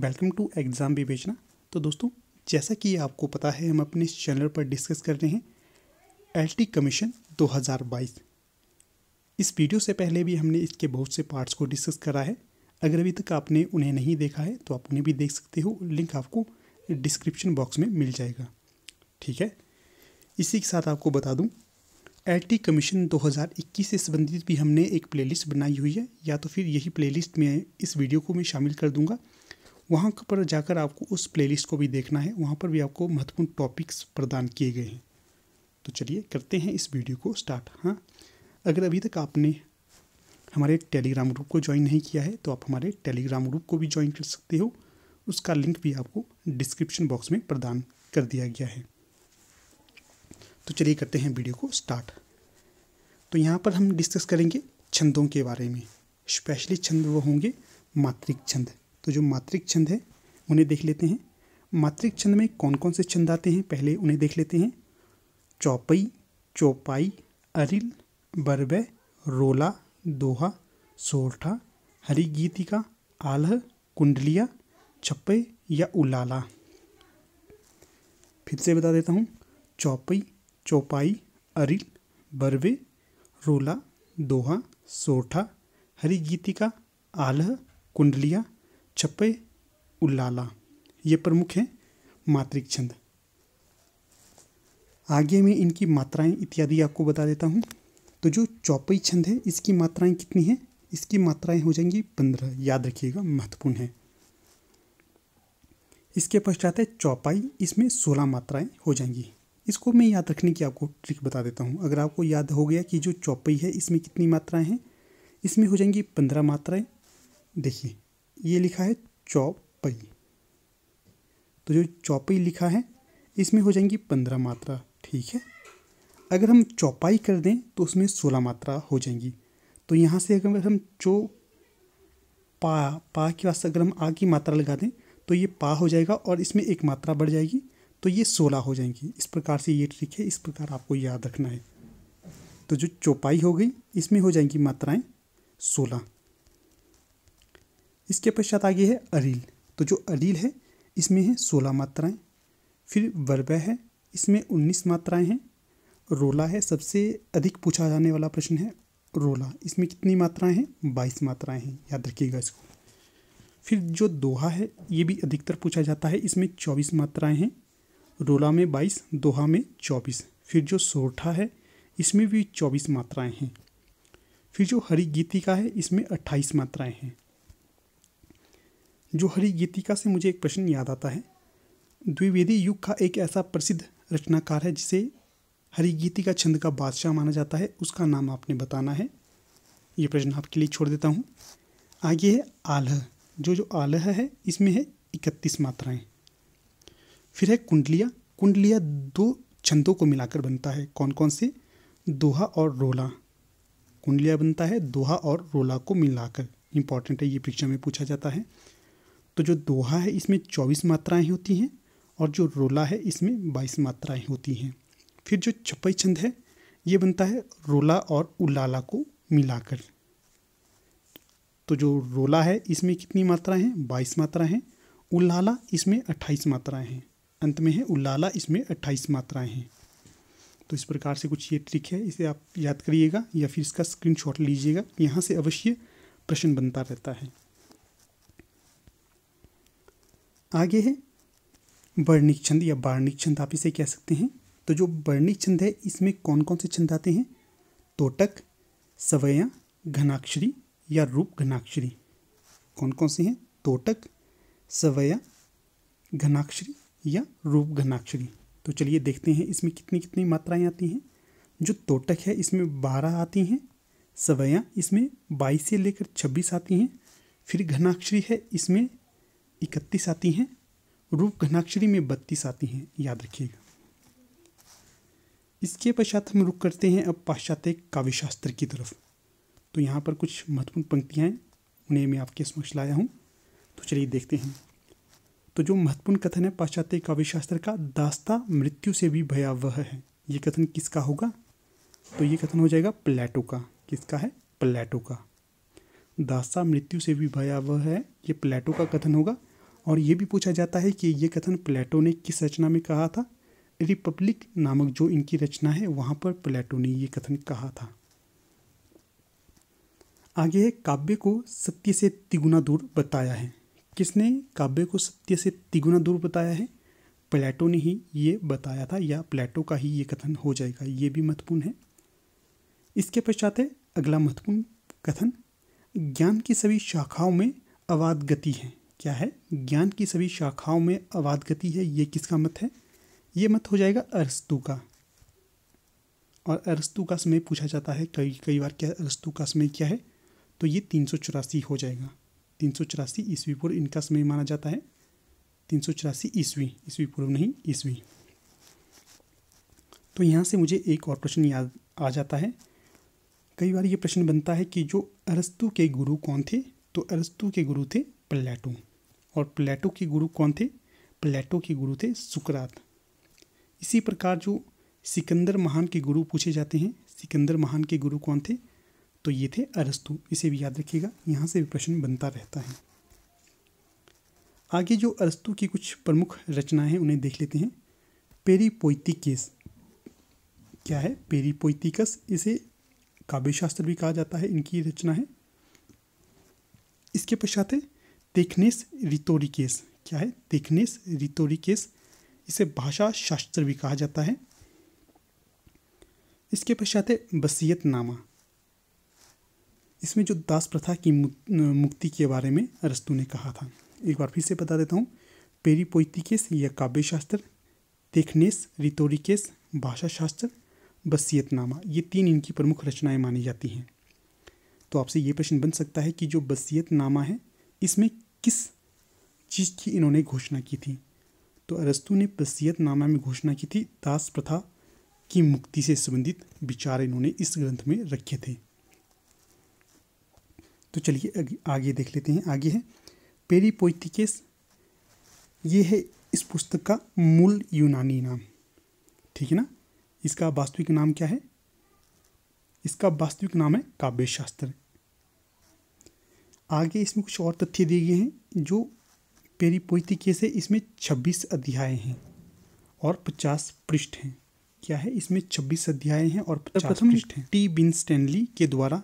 welcome to exam विवेचना तो दोस्तों जैसा कि आपको पता है हम अपने इस चैनल पर डिस्कस कर रहे हैं एलटी कमीशन 2022 इस वीडियो से पहले भी हमने इसके बहुत से पार्ट्स को डिस्कस करा है अगर अभी तक आपने उन्हें नहीं देखा है तो आप उन्हें भी देख सकते हो लिंक आपको डिस्क्रिप्शन बॉक्स में मिल जाएगा ठीक है इसी के साथ आपको बता दूँ एल कमीशन 2021 से संबंधित भी हमने एक प्लेलिस्ट बनाई हुई है या तो फिर यही प्लेलिस्ट में इस वीडियो को मैं शामिल कर दूंगा वहाँ पर जाकर आपको उस प्लेलिस्ट को भी देखना है वहाँ पर भी आपको महत्वपूर्ण टॉपिक्स प्रदान किए गए हैं तो चलिए करते हैं इस वीडियो को स्टार्ट हाँ अगर अभी तक आपने हमारे टेलीग्राम ग्रुप को ज्वाइन नहीं किया है तो आप हमारे टेलीग्राम ग्रुप को भी ज्वाइन कर सकते हो उसका लिंक भी आपको डिस्क्रिप्शन बॉक्स में प्रदान कर दिया गया है तो चलिए करते हैं वीडियो को स्टार्ट तो यहाँ पर हम डिस्कस करेंगे छंदों के बारे में स्पेशली छंद वो होंगे मात्रिक छंद तो जो मात्रिक छंद है उन्हें देख लेते हैं मात्रिक छंद में कौन कौन से छंद आते हैं पहले उन्हें देख लेते हैं चौपई चौपाई अरिल बरबे रोला दोहा सोरठा हरी गीतिका आलह कुंडलिया छप्पे या उलाला फिर से बता देता हूँ चौपई चौपाई अरिल बरवे रोला दोहा सोरठा हरी गीतिका आलह कुंडलिया छप्पे उल्लाला ये प्रमुख हैं मात्रिक छंद आगे मैं इनकी मात्राएं इत्यादि आपको बता देता हूँ तो जो चौपई छंद है इसकी मात्राएं कितनी हैं इसकी मात्राएं हो जाएंगी पंद्रह याद रखिएगा महत्वपूर्ण है इसके पश्चात है चौपाई इसमें सोलह मात्राएं हो जाएंगी इसको मैं याद रखने की आपको ट्रिक बता देता हूँ अगर आपको याद हो गया कि जो चौपाई है इसमें कितनी मात्राएं हैं इसमें हो जाएंगी पंद्रह मात्राएं देखिए ये लिखा है चौपई तो जो चौपई लिखा है इसमें हो जाएंगी पंद्रह मात्रा ठीक है अगर हम चौपाई कर दें तो उसमें सोलह मात्रा हो जाएंगी तो यहाँ से अगर हम चो पा पा के वास्ते अगर हम आ की मात्रा लगा दें तो ये पा हो जाएगा और इसमें एक मात्रा बढ़ जाएगी तो ये सोलह हो जाएंगी इस प्रकार से ये ट्रिक है इस प्रकार आपको याद रखना है तो जो चौपाई हो गई इसमें हो जाएंगी मात्राएं सोलह इसके पश्चात आगे है अरील तो जो अरील है इसमें है सोलह मात्राएँ फिर वर्बय है इसमें उन्नीस मात्राएँ हैं रोला है सबसे अधिक पूछा जाने वाला प्रश्न है रोला इसमें कितनी मात्राएं हैं बाईस मात्राएं हैं याद रखिएगा इसको फिर जो दोहा है ये भी अधिकतर पूछा जाता है इसमें चौबीस मात्राएं हैं रोला में बाईस दोहा में चौबीस फिर जो सोरठा है इसमें भी चौबीस मात्राएं हैं फिर जो हरी गीतिका है इसमें अट्ठाईस मात्राएं हैं जो हरि गीतिका से मुझे एक प्रश्न याद आता है द्विवेदी युग का एक ऐसा प्रसिद्ध रचनाकार है जिसे हरि गीतिका छंद का बादशाह माना जाता है उसका नाम आपने बताना है ये प्रश्न आपके लिए छोड़ देता हूँ आगे है आलह जो जो आलह है इसमें है इकतीस मात्राएं फिर है कुंडलिया कुंडलिया दो छंदों को मिलाकर बनता है कौन कौन से दोहा और रोला कुंडलिया बनता है दोहा और रोला को मिलाकर इंपॉर्टेंट है ये परीक्षा में पूछा जाता है तो जो दोहा है इसमें चौबीस मात्राएँ होती हैं और जो रोला है इसमें बाईस मात्राएँ होती हैं फिर जो छप्पई छंद है ये बनता है रोला और उलाला को मिलाकर तो जो रोला है इसमें कितनी मात्राएं हैं बाईस मात्राएं हैं उलाला इसमें अट्ठाईस मात्राएं हैं अंत में है उलाला इसमें अट्ठाईस मात्राएं हैं तो इस प्रकार से कुछ ये ट्रिक है इसे आप याद करिएगा या फिर इसका स्क्रीनशॉट लीजिएगा यहाँ से अवश्य प्रश्न बनता रहता है आगे है वर्णिक छंद या वार्णिक छंद आप इसे कह सकते हैं तो जो वर्णिक छंद है इसमें कौन कौन से छंद आते हैं तोटक सवैया घनाक्षरी या रूप घनाक्षरी कौन कौन से हैं तोटक सवैया घनाक्षरी या रूप घनाक्षरी तो चलिए देखते हैं इसमें कितनी कितनी मात्राएं आती हैं जो तोटक है इसमें बारह आती हैं सवैयाँ इसमें बाईस से लेकर छब्बीस आती हैं फिर घनाक्षरी है इसमें इकतीस आती हैं रूप घनाक्षरी में बत्तीस आती हैं याद रखिएगा इसके पश्चात हम रुक करते हैं अब पाश्चात्य काव्यशास्त्र की तरफ तो यहाँ पर कुछ महत्वपूर्ण पंक्तियाँ हैं उन्हें मैं आपके समक्ष लाया हूँ तो चलिए देखते हैं तो जो महत्वपूर्ण कथन है पाश्चात्य काव्यशास्त्र का दास्ता मृत्यु से भी भयावह है ये कथन किसका होगा तो ये कथन हो जाएगा प्लेटो का किसका है प्लेटो का दास्ता मृत्यु से भी भयावह है ये प्लेटो का कथन होगा और ये भी पूछा जाता है कि ये कथन प्लेटो ने किस रचना में कहा था रिपब्लिक नामक जो इनकी रचना है वहाँ पर प्लेटो ने ये कथन कहा था आगे है काव्य को सत्य से तिगुना दूर बताया है किसने काव्य को सत्य से तिगुना दूर बताया है प्लेटो ने ही ये बताया था या प्लेटो का ही ये कथन हो जाएगा ये भी महत्वपूर्ण है इसके पश्चात है अगला महत्वपूर्ण कथन ज्ञान की सभी शाखाओं में अवाद गति है क्या है ज्ञान की सभी शाखाओं में अवाद गति है ये किसका मत है ये मत हो जाएगा अरस्तु का और अरस्तु का समय पूछा जाता है कई कई बार क्या अरस्तु का समय क्या है तो ये तीन सौ चौरासी हो जाएगा तीन सौ चौरासी ईस्वी पूर्व इनका समय माना जाता है तीन सौ चौरासी ईस्वी ईस्वी पूर्व नहीं ईस्वी तो यहाँ से मुझे एक और प्रश्न याद आ जाता है कई बार ये प्रश्न बनता है कि जो अरस्तु के गुरु कौन थे तो अरस्तु के गुरु थे प्लेटो और प्लेटो के गुरु कौन थे प्लेटो के गुरु थे सुकरात इसी प्रकार जो सिकंदर महान के गुरु पूछे जाते हैं सिकंदर महान के गुरु कौन थे तो ये थे अरस्तु इसे भी याद रखिएगा यहाँ से भी प्रश्न बनता रहता है आगे जो अरस्तु की कुछ प्रमुख रचनाएं हैं उन्हें देख लेते हैं पेरीपोइतिकस क्या है पेरीपोइतिकस इसे काव्यशास्त्र भी कहा जाता है इनकी रचना है इसके पश्चात है थिकनेस रितोरिकेस क्या है थिकनेस रितोरिकेस इसे भाषा शास्त्र भी कहा जाता है इसके पश्चात है नामा इसमें जो दास प्रथा की मुक्ति के बारे में अरस्तु ने कहा था एक बार फिर से बता देता हूँ पेरीपोइतिकेस या काव्य शास्त्र देखनेस रितोरिकेस भाषा शास्त्र बसियतनामा ये तीन इनकी प्रमुख रचनाएं मानी जाती हैं तो आपसे ये प्रश्न बन सकता है कि जो बसियतनामा है इसमें किस चीज़ की इन्होंने घोषणा की थी तो अरस्तु ने नामा में घोषणा की थी दास प्रथा की मुक्ति से संबंधित विचार इन्होंने इस ग्रंथ में रखे थे तो चलिए आगे देख लेते हैं आगे है पेरी पोइतिकेस ये है इस पुस्तक का मूल यूनानी नाम ठीक है ना इसका वास्तविक नाम क्या है इसका वास्तविक नाम है काव्य शास्त्र आगे इसमें कुछ और तथ्य दिए गए हैं जो पेरीपोइतिके से इसमें छब्बीस अध्याय हैं और पचास पृष्ठ हैं क्या है इसमें छब्बीस अध्याय हैं और पचास पृष्ठ हैं टी बिन स्टैनली के द्वारा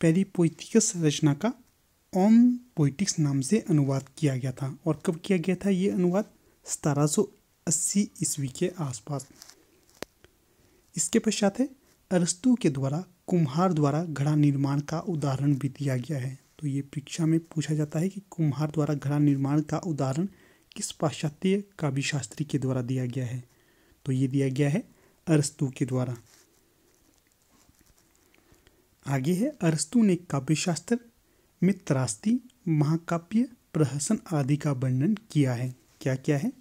पेरीपोइतिकस रचना का ओम पोइटिक्स नाम से अनुवाद किया गया था और कब किया गया था ये अनुवाद सतारह सौ अस्सी ईस्वी के आसपास इसके पश्चात है अरस्तु के द्वारा कुम्हार द्वारा घड़ा निर्माण का उदाहरण भी दिया गया है तो ये परीक्षा में पूछा जाता है कि कुम्हार द्वारा घड़ा निर्माण का उदाहरण किस पाश्चात्य काव्य शास्त्री के द्वारा दिया गया है तो ये दिया गया है अरस्तु के द्वारा आगे है अरस्तु ने काव्यशास्त्र में त्रास्ती महाकाव्य प्रहसन आदि का वर्णन किया है क्या क्या है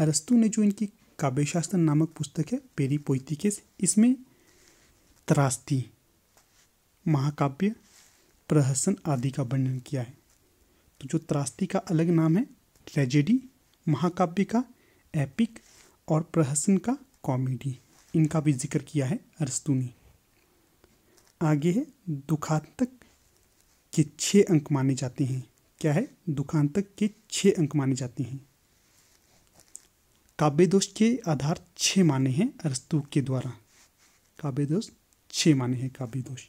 अरस्तु ने जो इनकी काव्यशास्त्र नामक पुस्तक है पेरी पोइतिकेस इसमें त्रास्ती महाकाव्य प्रहसन आदि का वर्णन किया है तो जो त्रास्ती का अलग नाम है ट्रेजेडी महाकाव्य का एपिक और प्रहसन का कॉमेडी इनका भी जिक्र किया है अरस्तुनी आगे है दुखांतक के छः अंक माने जाते हैं क्या है दुखांतक के छः अंक माने जाते हैं काव्य दोष के आधार छः माने हैं अरस्तु के द्वारा काव्य दोष छः माने हैं काव्य दोष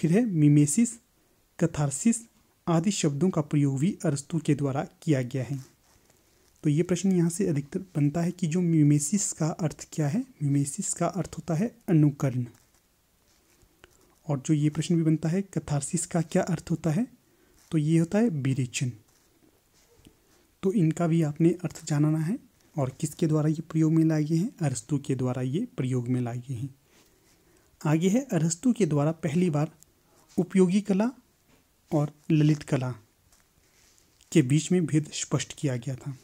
फिर है मिमेसिस कथारसिस आदि शब्दों का प्रयोग भी अरस्तु के द्वारा किया गया है तो ये प्रश्न यहाँ से अधिकतर बनता है कि जो मिमेसिस का अर्थ क्या है मिमेसिस का अर्थ होता है अनुकरण और जो ये प्रश्न भी बनता है कथारसिस का क्या अर्थ होता है तो ये होता है विरेचन तो इनका भी आपने अर्थ जानना है और किसके द्वारा ये प्रयोग में लाए गए हैं अरस्तु के द्वारा ये प्रयोग में लाए गए हैं आगे है अरस्तु के द्वारा पहली बार उपयोगी कला और ललित कला के बीच में भेद स्पष्ट किया गया था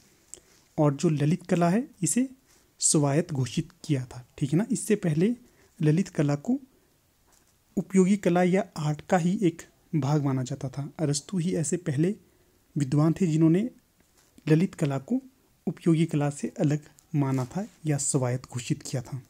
और जो ललित कला है इसे स्वायत्त घोषित किया था ठीक है ना इससे पहले ललित कला को उपयोगी कला या आर्ट का ही एक भाग माना जाता था अरस्तु ही ऐसे पहले विद्वान थे जिन्होंने ललित कला को उपयोगी कला से अलग माना था या स्वायत्त घोषित किया था